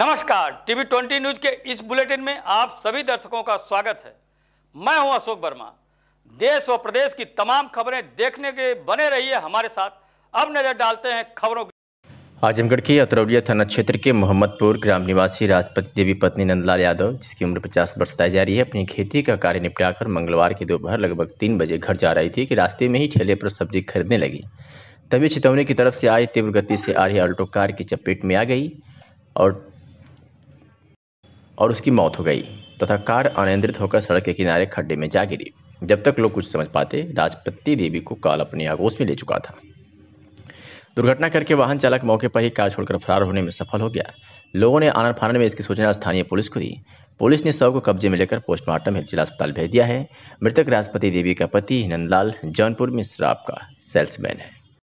नमस्कार TV twenty news के इस बुलेटिन में आप सभी दर्शकों का स्वागत है मैं हूं अशोक वर्मा देश और प्रदेश की तमाम खबरें देखने के बने रहिए हमारे साथ अब नजर डालते हैं खबरों की आजमगढ़ के अतरौलिया थाना क्षेत्र के मोहम्मदपुर ग्राम निवासी राजपति देवी पत्नी नंदलाल यादव जिसकी उम्र 50 वर्ष बताई जा रही है अपनी खेती का कार्य निपटाकर मंगलवार की दोपहर लगभग तीन बजे घर जा रही थी कि रास्ते में ही ठेले पर सब्जी खरीदने लगी तभी चितौनी की तरफ से आई तीव्र गति से आ रही अल्टो कार की चपेट में आ गई और और उसकी मौत हो गई तथा कार अनियंत्रित होकर सड़क के किनारे खड्डे में जा गिरी जब तक लोग कुछ समझ पाते राजपत्ती देवी को काल अपने आगोश में ले चुका था दुर्घटना करके वाहन चालक मौके पर ही कार छोड़कर फरार होने में सफल हो गया लोगों ने आनंद फानन में इसकी सूचना स्थानीय पुलिस को दी पुलिस ने शव को कब्जे में लेकर पोस्टमार्टम हेल्प जिला अस्पताल भेज दिया है मृतक राजपति देवी का पति नंदलाल जौनपुर में शराब का सेल्समैन है